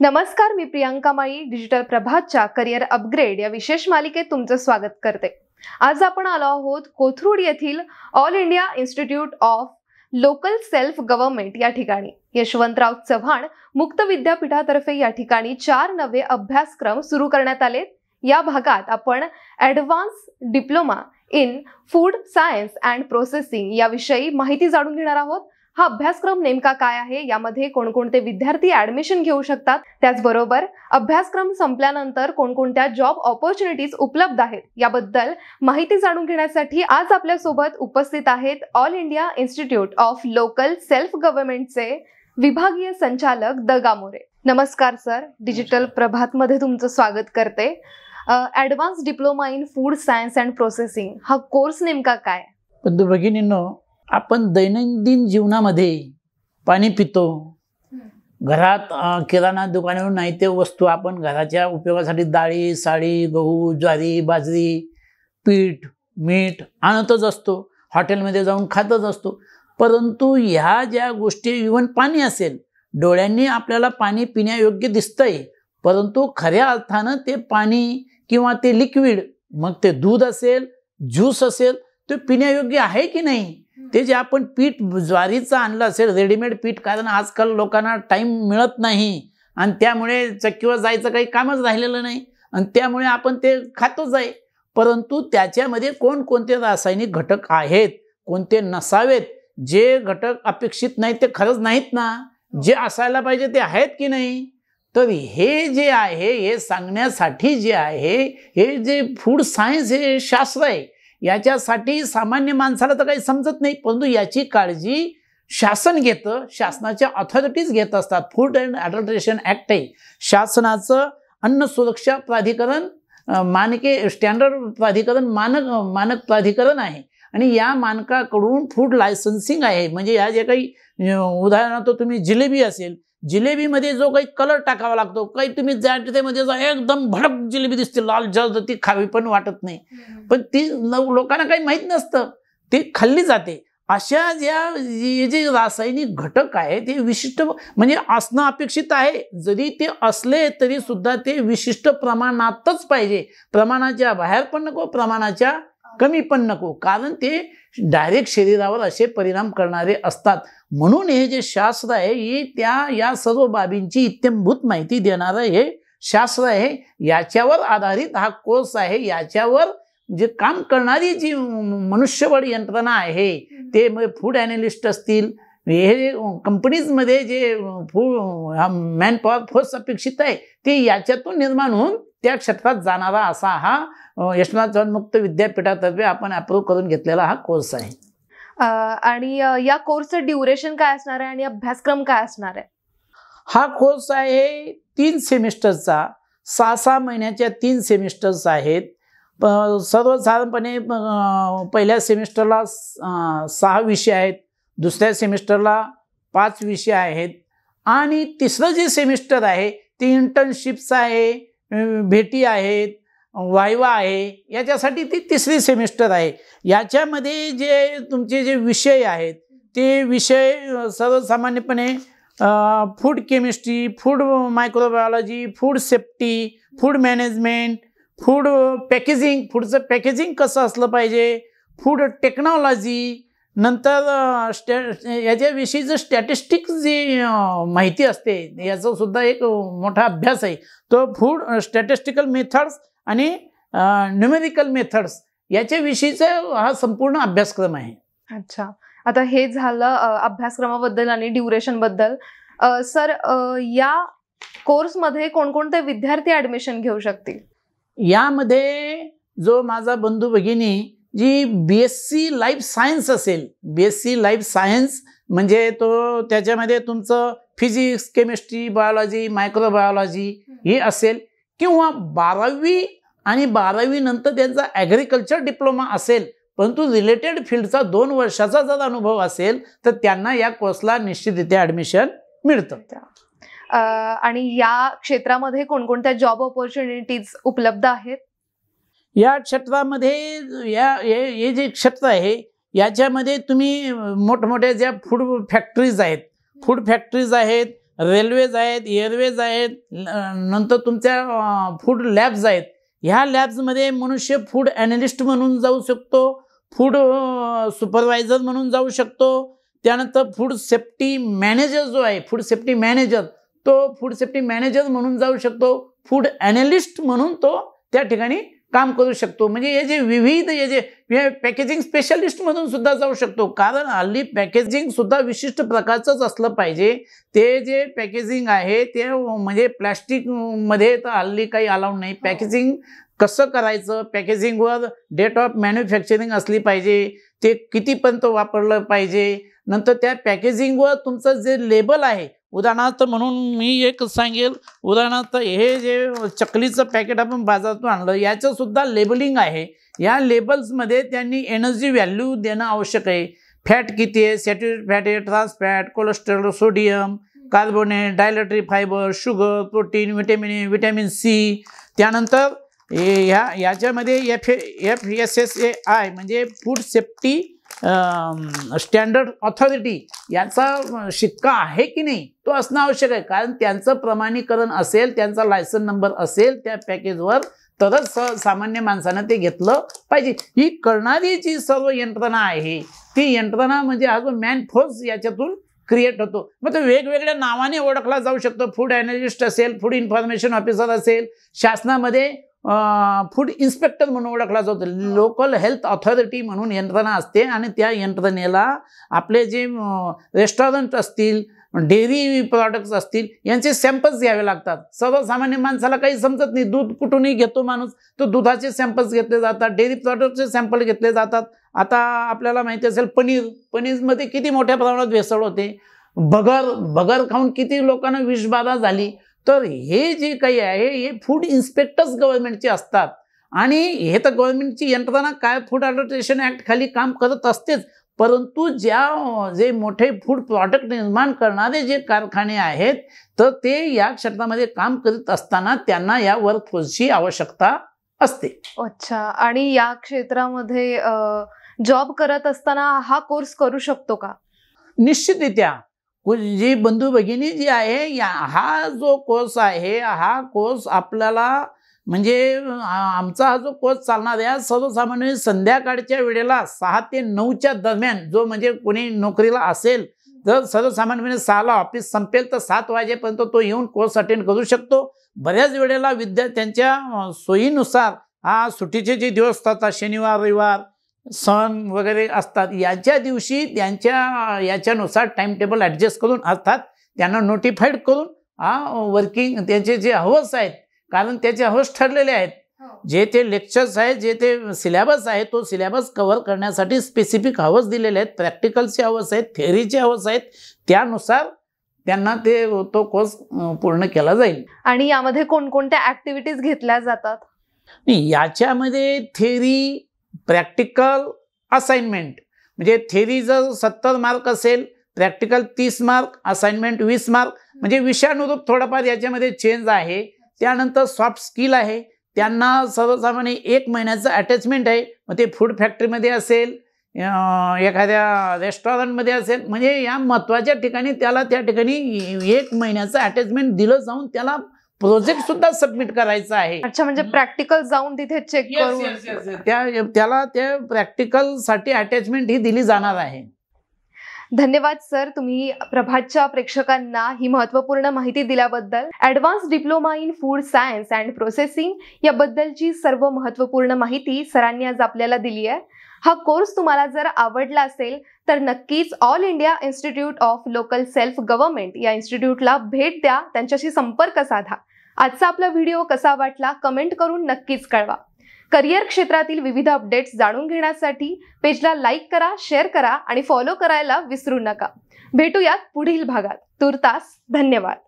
नमस्कार मी प्रियांका माळी डिजिटल प्रभातच्या करिअर अपग्रेड या विशेष मालिकेत तुमचं स्वागत करते आज आपण आलो आहोत कोथरूड येथील all India institute of local self government या ठिकाणी यशवंतराव चव्हाण मुक्त विद्यापीठातर्फे या ठिकाणी चार नवे अभ्यासक्रम सुरू करण्यात आले या भागात आपण advance diploma in food science and processing याविषयी माहिती जाणून घेणार आहोत हा अभ्यासक्रम नेमका काय आहे यामध्ये कोणकोणते विद्यार्थी ऍडमिशन घेऊ शकतात त्याचबरोबर अभ्यासक्रम संपल्यानंतर कोणकोणत्या जॉब ऑपॉर्च्युनिटीज उपलब्ध आहेत याबद्दल माहिती जाणून घेण्यासाठी आज आपल्यासोबत उपस्थित आहेत all India institute of local self गव्हर्नमेंटचे विभागीय संचालक दगामोरे नमस्कार सर डिजिटल प्रभातमध्ये तुमचं स्वागत करते advance diploma in food science and processing हा कोर्स नेमका काय बंधू भगिनींनो आपण दैनंदिन जीवनामध्ये पाणी पितो घरात किराणा दुकानावर नाही ते वस्तू आपण घराच्या उपयोगासाठी डाळी साडी गहू ज्वारी बाजरी पीठ मीठ आणतच असतो हॉटेलमध्ये जाऊन खातच असतो परंतु ह्या ज्या गोष्टी इव्हन पाणी असेल डोळ्यांनी आपल्याला पाणी पिण्यायोग्य दिसतंय परंतु खऱ्या अर्थानं ते पाणी किंवा ते लिक्विड मग ते दूध असेल ज्यूस असेल ते पिण्यायोग्य आहे की नाही ते जे आपण पीठ ज्वारीचं आणलं असेल रेडीमेड पीठ कारण आजकाल लोकांना टाईम मिळत नाही आणि त्यामुळे चक्कीवर जायचं काही कामच राहिलेलं नाही आणि त्यामुळे आपण ते खातोच आहे परंतु त्याच्यामध्ये कोणकोणते रासायनिक घटक आहेत कोणते नसावेत जे घटक अपेक्षित नाहीत ते खरंच नाहीत ना हो. जे असायला पाहिजे ते आहेत की नाही तर हे जे आहे हे सांगण्यासाठी जे आहे हे जे फूड सायन्स हे शास्त्र आहे याच्यासाठी सामान्य माणसाला तर काही समजत नाही परंतु याची काळजी शासन घेतं शासनाच्या ऑथॉरिटीज घेत असतात फूड अँड ॲडल्ट्रेशन ॲक्ट आहे शासनाचं अन्न सुरक्षा प्राधिकरण मानके स्टँडर्ड प्राधिकरण मानक मानक प्राधिकरण आहे आणि या मानकाकडून फूड लायसन्सिंग आहे म्हणजे या जे काही उदाहरणार्थ तुम्ही जिलेबी असेल जिलेबीमध्ये जो काही कलर टाकावा लागतो काही तुम्ही जातेमध्ये जा एकदम भडक जिलेबी दिसते लाल जल ती खावी पण वाटत नाही पण ती लोकांना काही माहीत नसतं ती खाल्ली जाते अशा ज्या जे रासायनिक घटक आहे ते विशिष्ट म्हणजे असणं अपेक्षित आहे जरी ते असले तरी सुद्धा ते विशिष्ट प्रमाणातच पाहिजे प्रमाणाच्या बाहेर पण नको प्रमाणाच्या कमी पण नको कारण ते डायरेक्ट शरीरावर असे परिणाम करणारे असतात म्हणून हे जे शास्त्र आहे हे त्या या सर्व बाबींची इत्यंभूत माहिती देणारं हे शास्त्र आहे याच्यावर आधारित हा कोर्स आहे याच्यावर जे काम करणारी जी मनुष्यबळ यंत्रणा आहे ते फूड ॲनालिस्ट असतील हे कंपनीजमध्ये जे फू मॅनपॉवर फोर्स अपेक्षित आहे ते याच्यातून निर्माण होऊन त्या क्षेत्रात जाणारा असा हा यशनाथ मुक्त विद्यापीठातर्फे आपण अप्रूव्ह करून घेतलेला हा कोर्स आहे आणि या कोर्सचं ड्युरेशन काय असणार आहे आणि अभ्यासक्रम काय असणार आहे हा कोर्स आहे तीन सेमिस्टरचा सहा सहा महिन्याच्या तीन सेमिस्टर्स आहेत सर्वसाधारणपणे पहिल्या सेमिस्टरला सहा विषय आहेत दुसऱ्या सेमिस्टरला पाच विषय आहेत आणि तिसरं जे सेमिस्टर आहे ते इंटर्नशिप्स आहे भेटी आहेत वायवा आहे याच्यासाठी ती तिसरी सेमिस्टर आहे याच्यामध्ये जे तुमचे जे विषय आहेत ते विषय सर्वसामान्यपणे food chemistry food microbiology food safety food management food packaging फूडचं पॅकेजिंग कसं असलं पाहिजे फूड टेक्नॉलॉजी नंतर स्टॅ याच्याविषयीचं स्टॅटिस्टिक जी माहिती असते याचासुद्धा एक मोठा अभ्यास आहे तो फूड स्टॅटिस्टिकल मेथड्स आणि न्युमेरिकल मेथड्स याच्याविषयीचा हा संपूर्ण अभ्यासक्रम आहे अच्छा आता हे झालं अभ्यासक्रमाबद्दल आणि ड्युरेशनबद्दल बद्दल सर या कोर्समध्ये कोणकोणते विद्यार्थी ऍडमिशन घेऊ शकतील यामध्ये जो माझा बंधू भगिनी जी B S C life science असेल B S C life science म्हणजे तो त्याच्यामध्ये तुमचं फिजिक्स केमिस्ट्री बायोलॉजी मायक्रोबायोलॉजी हे असेल किंवा बारावी आणि बारावी नंतर त्यांचा ॲग्रिकल्चर डिप्लोमा असेल परंतु रिलेटेड फील्डचा दोन वर्षाचा जर अनुभव असेल तर त्यांना या कोर्सला निश्चितरित्या ॲडमिशन मिळतं आणि या क्षेत्रामध्ये कोणकोणत्या जॉब ऑपॉर्च्युनिटीज उपलब्ध आहेत या क्षेत्रामध्ये या हे जे क्षेत्र आहे याच्यामध्ये तुम्ही मोठमोठ्या ज्या फूड फॅक्टरीज आहेत फूड फॅक्टरीज आहेत रेल्वेज आहेत एअरवेज आहेत नंतर तुमच्या फूड लॅब्स आहेत ह्या लॅब्समध्ये मनुष्य फूड ॲनालिस्ट म्हणून जाऊ शकतो फूड सुपरवायझर म्हणून जाऊ शकतो त्यानंतर फूड सेफ्टी मॅनेजर जो आहे फूड सेफ्टी मॅनेजर तो फूड सेफ्टी मॅनेजर म्हणून जाऊ शकतो फूड ॲनालिस्ट म्हणून तो त्या ठिकाणी काम करू शकतो म्हणजे हे जे विविध हे जे पॅकेजिंग स्पेशालिस्टमधून सुद्धा जाऊ शकतो कारण हल्ली पॅकेजिंग सुद्धा विशिष्ट प्रकारचंच असलं पाहिजे ते जे पॅकेजिंग आहे ते म्हणजे प्लॅस्टिकमध्ये तर हल्ली काही अलाउड नाही पॅकेजिंग हो. कसं करायचं पॅकेजिंगवर डेट ऑफ मॅन्युफॅक्चरिंग असली पाहिजे ते कितीपर्यंत वापरलं पाहिजे नंतर त्या पॅकेजिंगवर तुमचं जे लेबल आहे उदाहरणार्थ म्हणून मी एक सांगेल उदाहरणार्थ हे जे चकलीचं पॅकेट आपण बाजारातून आणलं याचंसुद्धा लेबलिंग आहे या लेबल्समध्ये त्यांनी एनर्जी व्हॅल्यू देणं आवश्यक आहे फॅट किती आहे सॅट्युरेट फॅट आहे trans fat cholesterol sodium carbonate dietary fibre sugar protein vitamin A vitamin C त्यानंतर ह्या याच्यामध्ये F F S S A I म्हणजे फूड सेफ्टी स्टँडर्ड ऑथॉरिटी याचा शिक्का आहे की नाही तो असणं आवश्यक आहे कारण त्यांचं प्रमाणीकरण असेल त्यांचा लायसन नंबर असेल त्या पॅकेजवर तरच सामान्य माणसानं ते घेतलं पाहिजे ही करणारी जी सर्व यंत्रणा आहे ती यंत्रणा म्हणजे हा जो मॅन फोर्स याच्यातून क्रिएट होतो मग तो वेगवेगळ्या नावाने ओळखला जाऊ शकतो फूड अॅनालिस्ट असेल फूड इन्फॉर्मेशन ऑफिसर असेल शासनामध्ये फूड इन्स्पेक्टर म्हणून ओळखला जातो लोकल हेल्थ ऑथॉरिटी म्हणून यंत्रणा असते आणि त्या यंत्रणेला आपले जे रेस्टॉरंट असतील डेअरी प्रॉडक्ट्स असतील यांचे सॅम्पल्स घ्यावे लागतात सर्वसामान्य माणसाला काही समजत नाही दूध कुठूनही घेतो माणूस तर दुधाचे सॅम्पल्स घेतले जातात डेअरी प्रॉडक्टचे सॅम्पल घेतले जातात आता आपल्याला माहिती असेल पनीर पनीरमध्ये किती मोठ्या प्रमाणात भेसळ होते बगर बगर खाऊन किती लोकांना विषबाधा झाली तर हे जे काही आहे हे फूड इन्स्पेक्टर्स गव्हर्नमेंटचे असतात आणि हे तर गव्हर्नमेंटची यंत्रणा काय फूड ॲडॉप्टेशन ऍक्ट खाली काम करत असतेच परंतु ज्या जे मोठे फूड प्रॉडक्ट निर्माण करणारे जे कारखाने आहेत तर ते या क्षेत्रामध्ये काम करीत असताना त्यांना या वर्कफोर्सची आवश्यकता असते अच्छा आणि या क्षेत्रामध्ये जॉब करत असताना हा कोर्स करू शकतो का निश्चितरित्या जी बंधू भगिनी जी आहे या हा जो कोर्स आहे हा कोर्स आपल्याला म्हणजे आमचा हा जो कोर्स चालणार आहे सर्वसामान्य संध्याकाळच्या वेळेला सहा ते नऊच्या दरम्यान जो म्हणजे कोणी नोकरीला असेल तर सर्वसामान्यपणे सहाला ऑफिस संपेल तर सात वाजेपर्यंत तो येऊन कोर्स अटेंड करू शकतो बऱ्याच वेळेला विद्यार्थ्यांच्या सोयीनुसार हा सुट्टीचे जे दिवस असतात शनिवार रविवार सण वगैरे असतात याच्या दिवशी त्यांच्या याच्यानुसार टेबल ॲडजस्ट करून अर्थात त्यांना नोटिफाईड करून हा वर्किंग त्यांचे जे हवस आहेत कारण त्याचे हवस ठरलेले हो. आहेत जे ते लेक्चर्स आहेत जे ते सिलेबस आहे तो सिलेबस कव्हर करण्यासाठी स्पेसिफिक हवस दिलेले आहेत प्रॅक्टिकलचे हवस आहेत थेअरीचे हवस आहेत त्यानुसार त्यांना ते तो कोर्स पूर्ण केला जाईल आणि यामध्ये कोणकोणत्या ऍक्टिव्हिटीज घेतल्या जातात याच्यामध्ये थेरी प्रॅक्टिकल असाइनमेंट म्हणजे थेरी जर सत्तर मार्क असेल प्रॅक्टिकल तीस मार्क असाइनमेंट वीस मार्क म्हणजे विषयानुरूप थोडंफार याच्यामध्ये चेंज आहे त्यानंतर सॉफ्ट स्किल आहे त्यांना सर्वसामान्य एक महिन्याचं अटॅचमेंट आहे मग ते फूड फॅक्टरीमध्ये असेल एखाद्या रेस्टॉरंटमध्ये असेल म्हणजे या महत्त्वाच्या ठिकाणी त्याला त्या ठिकाणी एक महिन्याचं अटॅचमेंट दिलं जाऊन त्याला प्रोजेक्ट सुद्धा सबमिट करायचा आहे अच्छा म्हणजे प्रॅक्टिकल जाऊन तिथे चेक त्याला त्या प्रॅक्टिकल साठी अटॅचमेंट ही दिली जाणार आहे धन्यवाद सर तुम्ही प्रभातच्या प्रेक्षकांना ही महत्वपूर्ण माहिती दिल्याबद्दल advance diploma in food science and processing याबद्दलची सर्व महत्वपूर्ण माहिती सरांनी आज आपल्याला दिली आहे हा कोर्स तुम्हाला जर आवडला असेल तर नक्कीच all India institute of local self government या इन्स्टिट्यूटला भेट द्या त्यांच्याशी संपर्क साधा आजचा आपला व्हिडिओ कसा वाटला कमेंट करून नक्कीच कळवा करिअर क्षेत्रातील विविध अपडेट्स जाणून घेण्यासाठी पेजला लाईक करा शेअर करा आणि फॉलो करायला विसरू नका भेटूयात पुढील भागात तुर्तास धन्यवाद